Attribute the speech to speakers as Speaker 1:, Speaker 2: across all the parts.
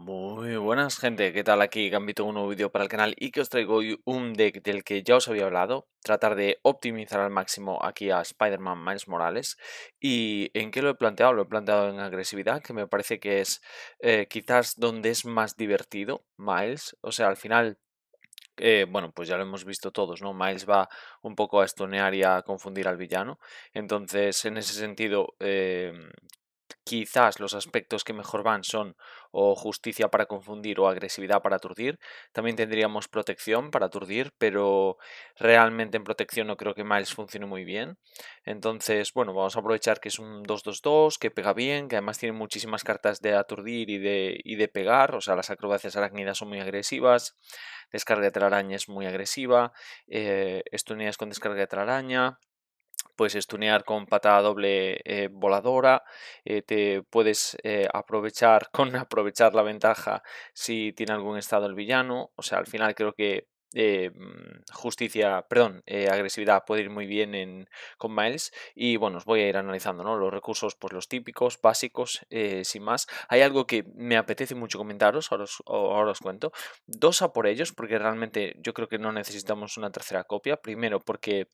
Speaker 1: Muy buenas gente, ¿qué tal? Aquí Gambito, un nuevo vídeo para el canal y que os traigo hoy un deck del que ya os había hablado, tratar de optimizar al máximo aquí a Spider-Man Miles Morales y ¿en qué lo he planteado? Lo he planteado en agresividad, que me parece que es eh, quizás donde es más divertido Miles, o sea, al final eh, bueno, pues ya lo hemos visto todos, ¿no? Miles va un poco a estonear y a confundir al villano. Entonces, en ese sentido, eh, Quizás los aspectos que mejor van son o justicia para confundir o agresividad para aturdir. También tendríamos protección para aturdir, pero realmente en protección no creo que Miles funcione muy bien. Entonces, bueno, vamos a aprovechar que es un 2-2-2, que pega bien, que además tiene muchísimas cartas de aturdir y de, de pegar. O sea, las acrobacias arácnidas son muy agresivas, descarga de telaraña es muy agresiva, eh, con descarga de telaraña puedes estunear con patada doble eh, voladora, eh, te puedes eh, aprovechar con aprovechar la ventaja si tiene algún estado el villano, o sea, al final creo que mm, justicia, perdón, agresividad puede ir muy bien en, con Miles y bueno, os voy a ir analizando ¿no? los recursos, pues los típicos, básicos, sin más. Hay algo que me apetece mucho comentaros, ahora os cuento. Dos a por ellos, porque realmente yo creo que no necesitamos una tercera copia. Primero, porque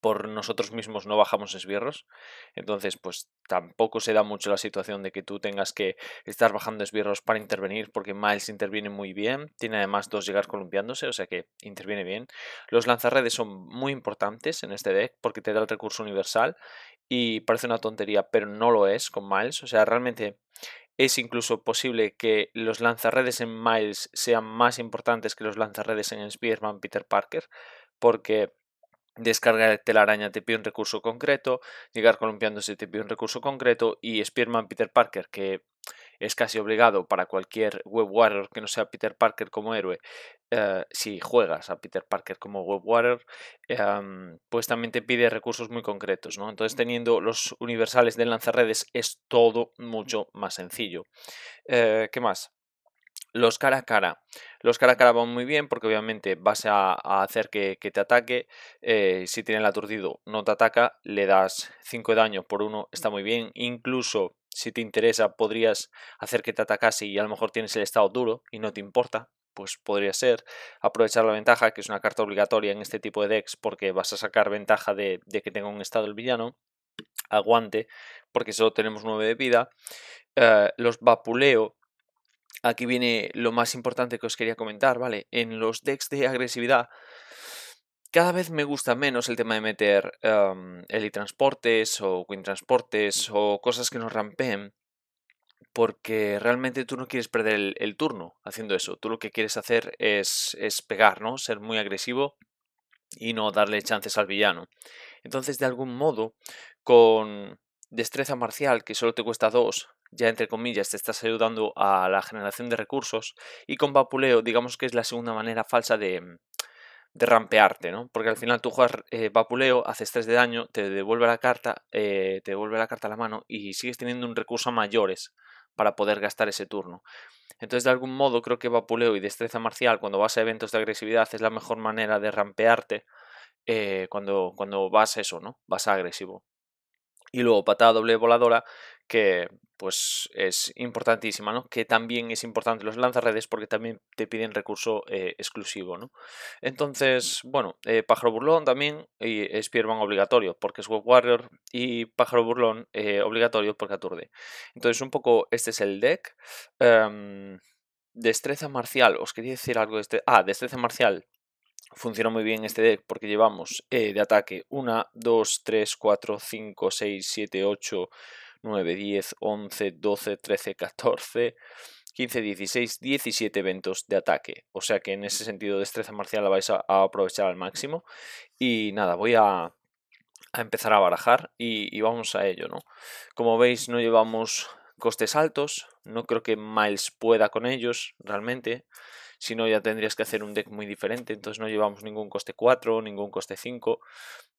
Speaker 1: por nosotros mismos no bajamos esbierros. Entonces, pues tampoco se da mucho la situación de que tú tengas que estar bajando esbierros para intervenir, porque Miles interviene muy bien. Tiene además dos llegar columpiándose, o sea que interviene bien. Los lanzarredes son muy importantes en este deck porque te da el recurso universal y parece una tontería, pero no lo es con Miles. O sea, realmente es incluso posible que los lanzarredes en Miles sean más importantes que los lanzarredes en Spearman Peter Parker, porque descargar telaraña te pide un recurso concreto, llegar columpiándose te pide un recurso concreto y Spearman Peter Parker, que es casi obligado para cualquier web warrior que no sea Peter Parker como héroe, eh, si juegas a Peter Parker como web warrior, em, pues también te pide recursos muy concretos, ¿no? Entonces teniendo los universales del lanzarredes es todo mucho más sencillo. Eh, ¿Qué más? Los cara a cara. Los cara a cara van muy bien porque obviamente vas a, hacer que, te ataque. Eh, si tiene el aturdido, no te ataca, le das 5 de daño por uno, está muy bien. Incluso si te interesa, podrías hacer que te atacase y a lo mejor tienes el estado duro y no te importa. Pues podría ser aprovechar la ventaja, que es una carta obligatoria en este tipo de decks, porque vas a sacar ventaja de, que tenga un estado el villano aguante, porque solo tenemos 9 de vida. Eh, los vapuleo aquí viene lo más importante que os quería comentar, ¿vale? En los decks de agresividad, cada vez me gusta menos el tema de meter em, elitransportes transportes o queen transportes o cosas que nos rampeen. Porque realmente tú no quieres perder el, turno haciendo eso. Tú lo que quieres hacer es, es pegar, ¿no? Ser muy agresivo y no darle chances al villano. Entonces, de algún modo, con destreza marcial, que solo te cuesta 2, ya entre comillas te estás ayudando a la generación de recursos y con vapuleo digamos que es la segunda manera falsa de, mm, rampearte, ¿no? Porque al final tú juegas eh, vapuleo, haces 3 de daño, te devuelve la carta, eh, te devuelve la carta a la mano y sigues teniendo un recurso a mayores para poder gastar ese turno. Entonces, de algún modo, creo que vapuleo y destreza marcial, cuando vas a eventos de agresividad, es la mejor manera de rampearte eh, cuando, cuando vas eso, ¿no? Vas agresivo. Y luego patada doble voladora, que pues es importantísima, ¿no? Que también es importante los lanzarredes porque también te piden recurso eh, exclusivo, ¿no? Entonces, bueno, eh, Pájaro Burlón también y Spearman obligatorio porque es Web Warrior y Pájaro Burlón eh, obligatorio porque aturde. Entonces, un poco este es el deck. Em, destreza marcial, os quería decir algo de este... Ah, destreza marcial. Funciona muy bien este deck porque llevamos de ataque 1, 2, 3, 4, 5, 6, 7, 8... 9, 10, 11, 12, 13, 14, 15, 16, 17 eventos de ataque. O sea que en ese sentido destreza marcial la vais a, aprovechar al máximo. Y nada, voy a, empezar a barajar y, y, vamos a ello, ¿no? Como veis no llevamos costes altos, no creo que Miles pueda con ellos realmente, si no ya tendrías que hacer un deck muy diferente, entonces no llevamos ningún coste 4, ningún coste 5,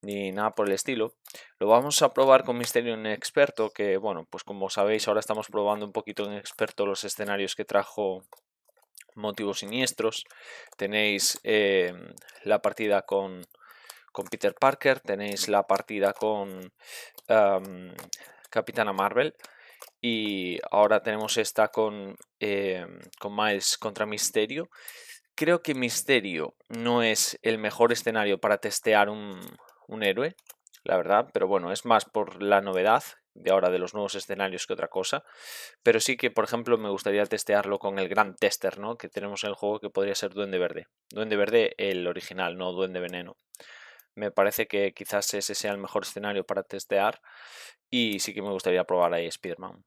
Speaker 1: ni nada por el estilo. Lo vamos a probar con Misterio en Experto, que bueno, pues como sabéis ahora estamos probando un poquito en Experto los escenarios que trajo Motivos Siniestros, tenéis em, la partida con, con Peter Parker, tenéis la partida con Capitana Marvel, y ahora tenemos esta eh, con, Miles contra Misterio. Creo que Misterio no es el mejor escenario para testear un, héroe, la verdad, pero bueno, es más por la novedad de ahora de los nuevos escenarios que otra cosa. Pero sí que, por ejemplo, me gustaría testearlo con el gran tester, ¿no? Que tenemos en el juego que podría ser Duende Verde. Duende Verde, el original, no Duende Veneno. Me parece que quizás ese sea el mejor escenario para testear. Y sí que me gustaría probar ahí Spider-Man.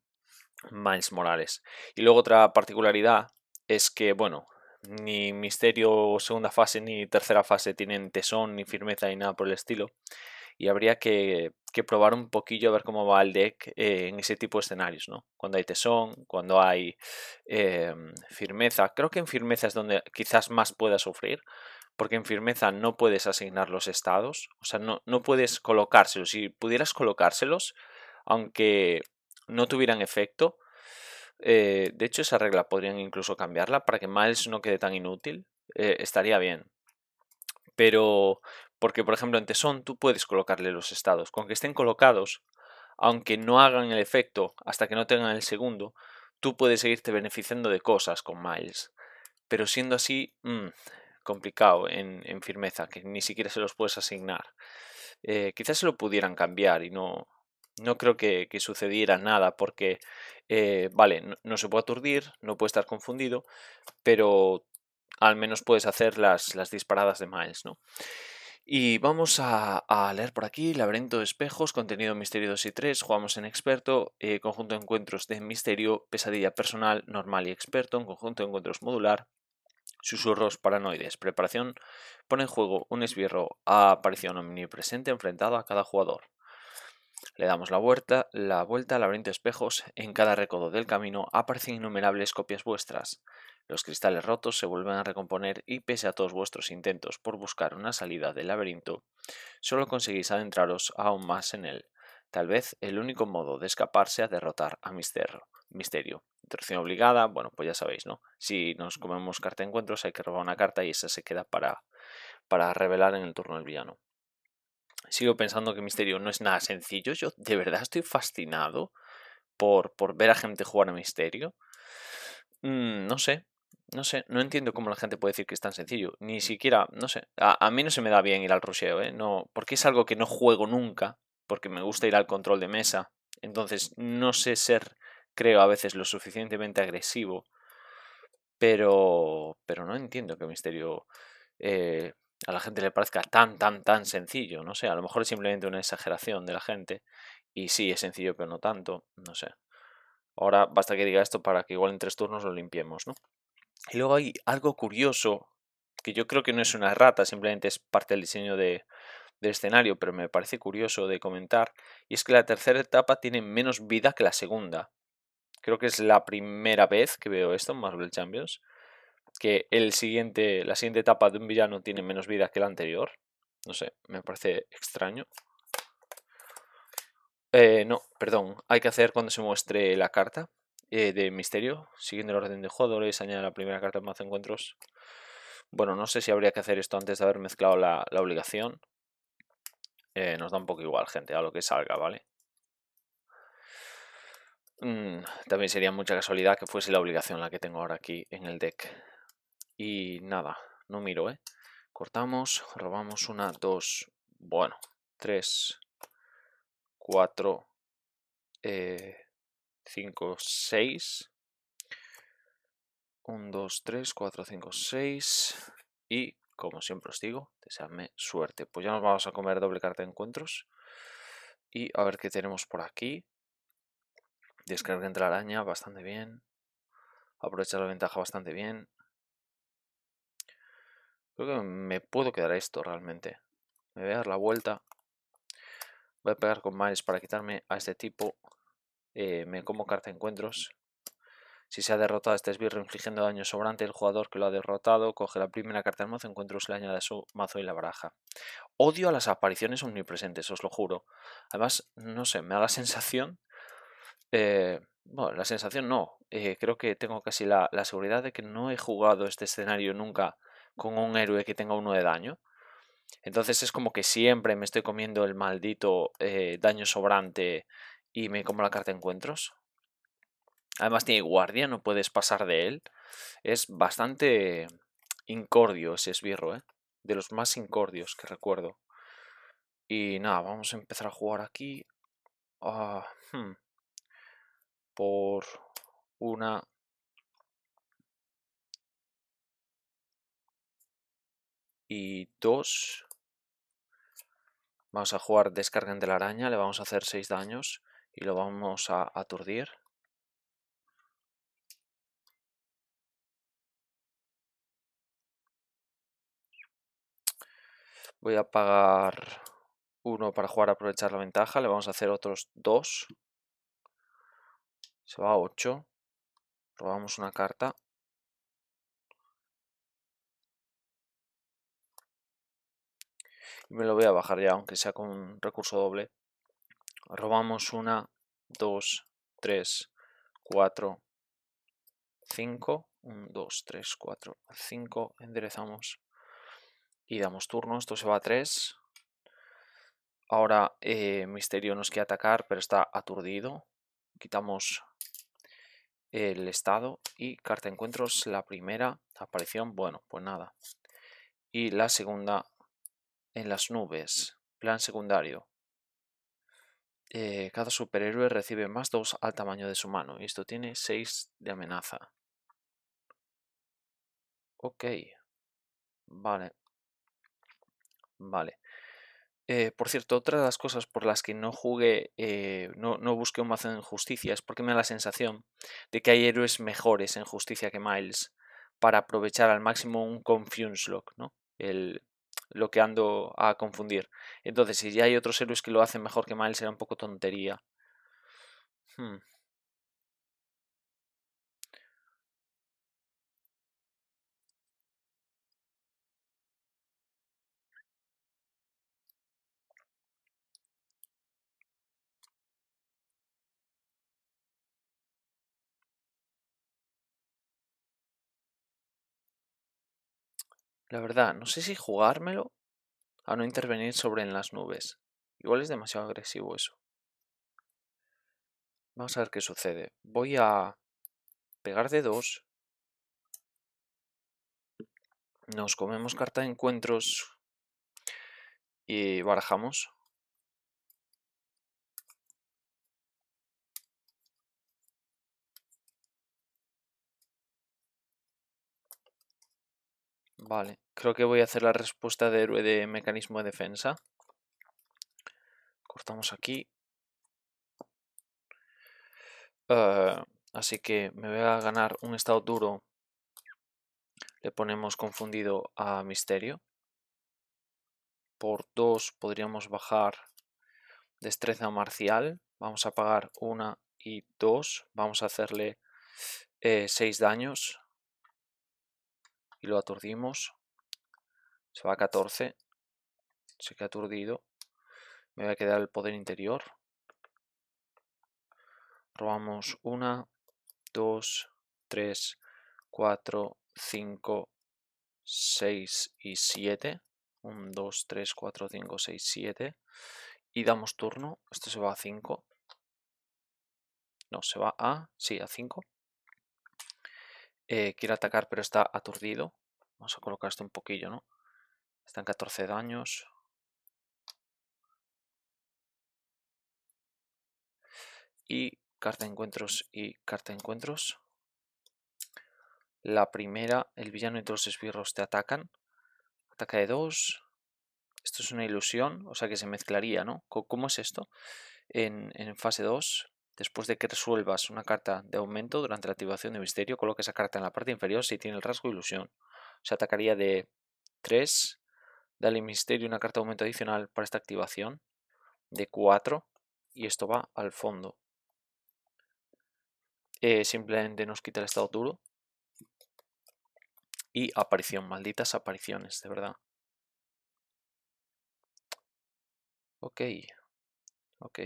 Speaker 1: Miles Morales. Y luego otra particularidad es que, bueno, ni Misterio segunda fase ni tercera fase tienen tesón ni firmeza ni nada por el estilo. Y habría que, que probar un poquillo a ver cómo va el deck eh, en ese tipo de escenarios, ¿no? Cuando hay tesón, cuando hay em, firmeza. Creo que en firmeza es donde quizás más pueda sufrir, porque en firmeza no puedes asignar los estados, o sea, no, no puedes colocárselos. Si pudieras colocárselos, aunque no tuvieran efecto. Eh, de hecho, esa regla podrían incluso cambiarla para que Miles no quede tan inútil. Eh, estaría bien. Pero, porque por ejemplo en Tesón tú puedes colocarle los estados. Con que estén colocados, aunque no hagan el efecto hasta que no tengan el segundo, tú puedes seguirte beneficiando de cosas con Miles. Pero siendo así, mm, complicado en, firmeza, que ni siquiera se los puedes asignar. Eh, quizás se lo pudieran cambiar y no, no creo que, sucediera nada, porque, eh, vale, no, se puede aturdir, no puede estar confundido, pero al menos puedes hacer las, disparadas de Miles, ¿no? Y vamos a, leer por aquí, Laberinto de Espejos, contenido Misterio 2 y 3, jugamos en experto, eh, conjunto de encuentros de misterio, pesadilla personal, normal y experto, en conjunto de encuentros modular, susurros paranoides, preparación, pone en juego un esbirro a aparición omnipresente enfrentado a cada jugador. Le damos la vuelta, la vuelta al laberinto de espejos. En cada recodo del camino aparecen innumerables copias vuestras. Los cristales rotos se vuelven a recomponer y pese a todos vuestros intentos por buscar una salida del laberinto, solo conseguís adentraros aún más en él. Tal vez el único modo de escaparse sea derrotar a Misterio. Misterio. Interrupción obligada, bueno, pues ya sabéis, ¿no? Si nos comemos carta de encuentros hay que robar una carta y esa se queda para, para revelar en el turno del villano sigo pensando que Misterio no es nada sencillo. Yo de verdad estoy fascinado por, por ver a gente jugar a Misterio. Mm, no sé, no sé, no entiendo cómo la gente puede decir que es tan sencillo. Ni mm. siquiera, no sé, a, mí no se me da bien ir al rusheo. ¿eh? No, porque es algo que no juego nunca, porque me gusta ir al control de mesa. Entonces no sé ser, creo, a veces lo suficientemente agresivo. Pero, pero no entiendo que Misterio eh, a la gente le parezca tan, tan, tan sencillo. No sé, a lo mejor es simplemente una exageración de la gente. Y sí, es sencillo, pero no tanto. No sé. Ahora basta que diga esto para que igual en tres turnos lo limpiemos, ¿no? Y luego hay algo curioso, que yo creo que no es una rata, simplemente es parte del diseño de, del escenario, pero me parece curioso de comentar, y es que la tercera etapa tiene menos vida que la segunda. Creo que es la primera vez que veo esto en Marvel Champions que el siguiente, la siguiente etapa de un villano tiene menos vida que la anterior. No sé, me parece extraño. Eh, no, perdón, hay que hacer cuando se muestre la carta eh, de misterio, siguiendo el orden de jugadores, añade la primera carta de más encuentros. Bueno, no sé si habría que hacer esto antes de haber mezclado la, obligación. Eh, nos da un poco igual, gente, a lo que salga, ¿vale? Mm, también sería mucha casualidad que fuese la obligación la que tengo ahora aquí en el deck. Y nada, no miro, ¿eh? Cortamos, robamos una, dos, bueno, tres,
Speaker 2: cuatro, eh, cinco, seis. Un, dos, tres, cuatro, cinco, seis. Y, como
Speaker 1: siempre os digo, deseadme suerte. Pues ya nos vamos a comer doble carta de encuentros. Y a ver qué tenemos por aquí. Descarga entre la araña, bastante bien. Aprovecha la ventaja bastante bien. Creo que me puedo quedar esto realmente. Me voy a dar la vuelta. Voy a pegar con Miles para quitarme a este tipo. Eh, me como carta de encuentros. Si se ha derrotado este esbirro infligiendo daño sobrante, el jugador que lo ha derrotado coge la primera carta del mazo, encuentros, le añade a su mazo y la baraja. Odio a las apariciones omnipresentes, os lo juro. Además, no sé, me da la sensación... Eh, bueno, la sensación no. Eh, creo que tengo casi la seguridad de que no he jugado este escenario nunca con un héroe que tenga uno de daño. Entonces es como que siempre me estoy comiendo el maldito eh, daño sobrante y me como la carta de encuentros. Además tiene guardia, no puedes pasar de él. Es bastante incordio ese esbirro, ¿eh? De los más incordios que recuerdo. Y nada, vamos a empezar a jugar aquí.
Speaker 2: Ah, hmm. Por una y 2. Vamos a jugar descarguen de la araña, le vamos a hacer 6 daños y lo vamos a aturdir. Voy a pagar uno para jugar a aprovechar la ventaja, le vamos a hacer otros 2. Se va a 8. Robamos una carta. me lo voy a bajar ya, aunque sea con un recurso doble.
Speaker 1: Robamos una, dos, tres, cuatro, cinco. Un, dos, tres, cuatro, cinco. Enderezamos y damos turno. Esto se va a tres. Ahora eh, Misterio nos quiere atacar, pero está aturdido. Quitamos el estado y carta encuentros. La primera aparición, bueno, pues nada. Y la segunda en las nubes, plan secundario. Eh, cada superhéroe recibe más 2 al tamaño de su mano. Y esto tiene 6 de
Speaker 2: amenaza. Ok. Vale. Vale. Eh, por cierto, otra de las cosas por las que no
Speaker 1: jugué, eh, no, no, busqué un mazo en justicia es porque me da la sensación de que hay héroes mejores en justicia que Miles para aprovechar al máximo un Confuse Lock, ¿no? El, lo que ando a confundir. Entonces, si ya hay otros héroes que lo hacen mejor que mal será un
Speaker 2: poco tontería. Hmm. La verdad, no sé si jugármelo a no intervenir sobre en las nubes. Igual es demasiado agresivo eso. Vamos a ver qué sucede. Voy a pegar de dos. Nos comemos carta de encuentros y barajamos. Vale, creo que voy a hacer la
Speaker 1: respuesta de héroe de mecanismo de defensa. Cortamos aquí. Ah, así que me voy a ganar un estado duro. Le ponemos confundido a misterio. Por dos podríamos bajar destreza marcial. Vamos a pagar una y dos. Vamos a hacerle eh, seis daños lo aturdimos. Se va a 14. Se queda aturdido. Me va a quedar el poder interior. Robamos 1, 2, 3, 4, 5, 6 y 7. 1, 2, 3, 4, 5, 6, 7. Y damos turno. Esto se va a 5. No, se va a... Sí, a 5.
Speaker 2: Eh, quiere atacar, pero está aturdido. Vamos a colocar esto un poquillo, ¿no? Están en 14 daños. Y carta de encuentros y carta de encuentros.
Speaker 1: La primera, el villano y todos los esbirros te atacan. Ataca de dos. Esto es una ilusión, o sea que se mezclaría, ¿no? ¿Cómo es esto? En, en fase 2 Después de que resuelvas una carta de aumento durante la activación de misterio, coloque esa carta en la parte inferior si tiene el rasgo ilusión. Se atacaría de 3, dale misterio una carta de aumento adicional para esta activación, de 4, y esto va al fondo. Eh, simplemente nos quita el estado
Speaker 2: duro. Y aparición, malditas apariciones, de verdad. Ok, ok.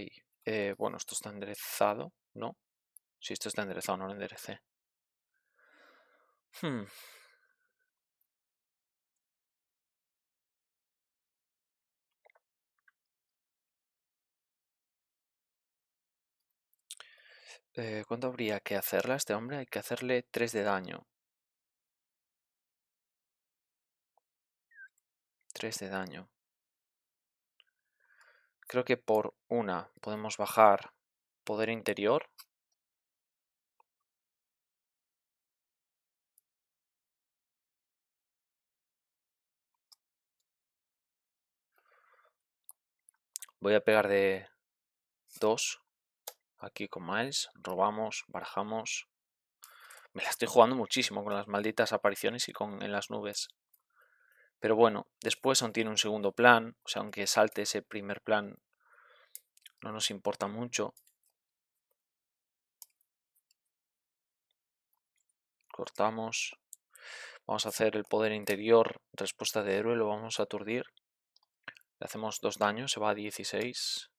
Speaker 2: Eh, bueno, esto está enderezado, ¿no? Si esto está enderezado, no lo enderecé. Hmm. Eh, ¿Cuánto habría que hacerla a este hombre? Hay que hacerle 3 de daño. 3 de daño creo que por una podemos bajar poder interior. Voy a pegar de dos aquí con Miles. Robamos, barajamos.
Speaker 1: Me la estoy jugando muchísimo con las malditas apariciones y con en las nubes. Pero bueno, después aún tiene un segundo plan, o sea, aunque salte ese primer plan, no nos
Speaker 2: importa mucho. Cortamos. Vamos a hacer el poder interior, respuesta de héroe, lo vamos a aturdir. Le hacemos dos daños, se va a 16.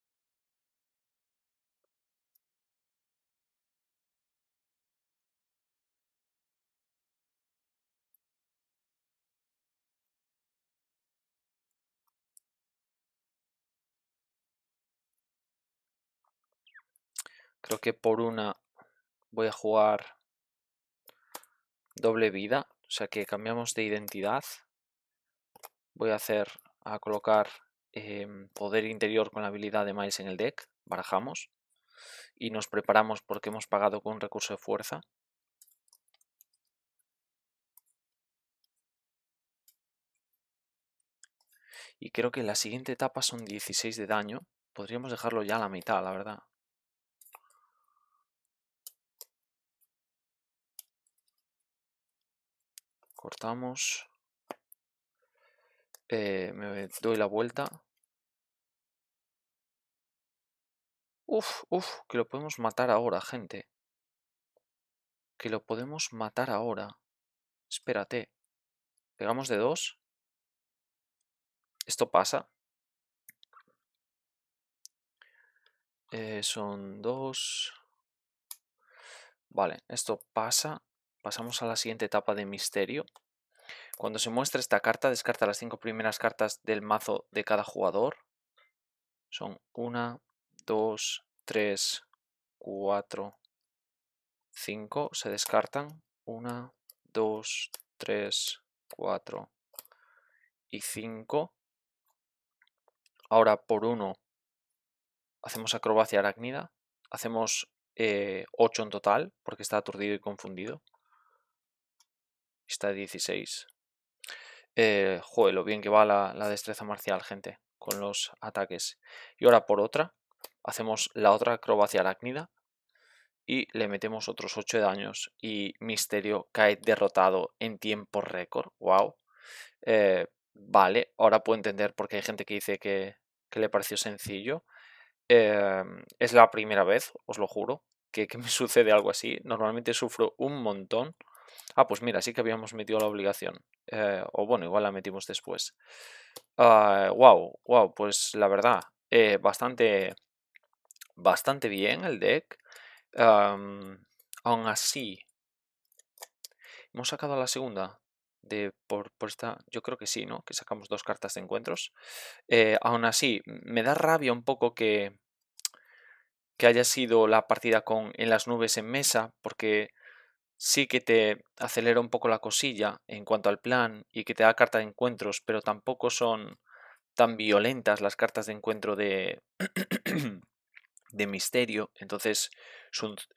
Speaker 2: Creo que por una voy a jugar
Speaker 1: doble vida. O sea que cambiamos de identidad. Voy a hacer a colocar em, poder interior con la habilidad de Miles en el deck.
Speaker 2: Barajamos. Y nos preparamos porque hemos pagado con recurso de fuerza. Y creo que la siguiente etapa son 16 de daño. Podríamos dejarlo ya a la mitad, la verdad. cortamos, eh, me doy la vuelta. Uf, uf, que lo podemos matar ahora, gente. Que lo podemos matar ahora. Espérate. Pegamos de dos. Esto pasa. Eh, son dos. Vale, esto pasa.
Speaker 1: Pasamos a la siguiente etapa de misterio. Cuando se muestra esta carta, descarta las cinco primeras cartas del mazo de cada jugador. Son 1, 2, 3, 4, 5. Se descartan.
Speaker 2: 1, 2, 3, 4 y 5. Ahora por 1 hacemos
Speaker 1: acrobacia arácnida. Hacemos 8 eh, en total porque está aturdido y confundido está de 16. Eh, lo bien que va la, destreza marcial, gente, con los ataques. Y ahora por otra, hacemos la otra acrobacia arácnida y le metemos otros 8 daños y Misterio cae derrotado en tiempo récord. ¡Wow! Eh, vale, ahora puedo entender porque hay gente que dice que, le pareció sencillo. Eh, es la primera vez, os lo juro, que, que me sucede algo así. Normalmente sufro un montón Ah, pues mira, sí que habíamos metido la obligación. Eh, o bueno, igual la metimos después. wow, ah, wow, pues la verdad, eh, bastante, bastante bien el deck. aún así, hemos sacado la segunda. De por, esta, yo creo que sí, ¿no? Que sacamos dos cartas de encuentros. Eh, aún así, me da rabia un poco que, que haya sido la partida con en las nubes en mesa, porque sí que te acelera un poco la cosilla en cuanto al plan y que te da carta de encuentros, pero tampoco son tan violentas las cartas de encuentro de, de misterio. Entonces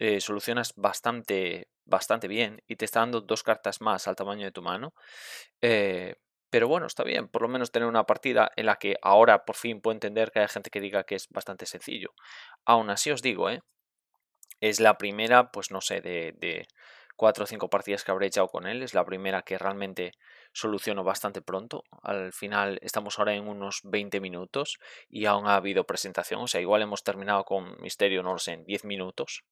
Speaker 1: eh, solucionas bastante, bastante bien y te está dando dos cartas más al tamaño de tu mano. Eh, pero bueno, está bien, por lo menos tener una partida en la que ahora por fin puedo entender que hay gente que diga que es bastante sencillo. Aún así os digo, ¿eh? Es la primera, pues no sé, de cuatro o cinco partidas que habré echado con él. Es la primera que realmente soluciono bastante pronto. Al final estamos ahora en unos 20 minutos y aún ha habido presentación. O sea, igual hemos terminado con Misterio, Norse en 10 minutos.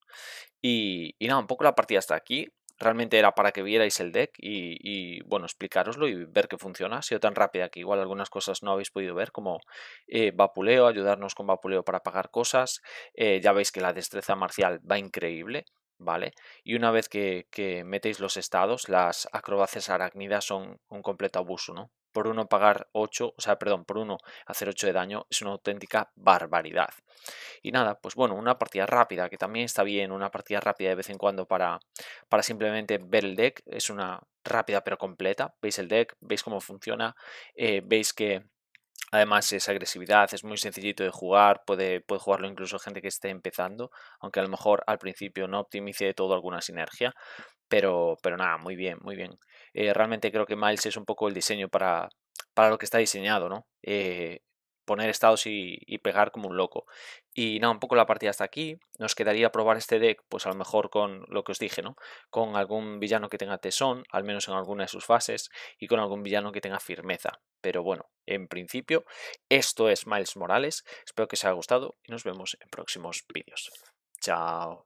Speaker 1: Y, nada, un poco la partida está aquí. Realmente era para que vierais el deck y, bueno, explicaroslo y ver que funciona. Ha sido tan rápida que igual algunas cosas no habéis podido ver, como eh, Vapuleo, ayudarnos con Vapuleo para pagar cosas. Eh, ya veis que la destreza marcial va increíble ¿vale? Y una vez que, metéis los estados, las acrobacias arácnidas son un completo abuso, ¿no? por uno pagar 8, o sea, perdón, por uno hacer 8 de daño es una auténtica barbaridad. Y nada, pues bueno, una partida rápida, que también está bien, una partida rápida de vez en cuando para, para simplemente ver el deck, es una rápida pero completa, veis el deck, veis cómo funciona, eh, veis que Además es agresividad, es muy sencillito de jugar, puede, puede jugarlo incluso gente que esté empezando, aunque a lo mejor al principio no optimice de todo alguna sinergia, pero, pero nada, muy bien, muy bien. Eh, realmente creo que Miles es un poco el diseño para, para lo que está diseñado, ¿no? Eh, poner estados y, y, pegar como un loco. Y nada, un poco la partida hasta aquí. Nos quedaría probar este deck, pues a lo mejor con lo que os dije, ¿no? Con algún villano que tenga tesón, al menos en alguna de sus fases, y con algún villano que tenga firmeza. Pero bueno, en principio, esto es Miles Morales. Espero que os haya gustado y nos vemos en próximos vídeos. Chao.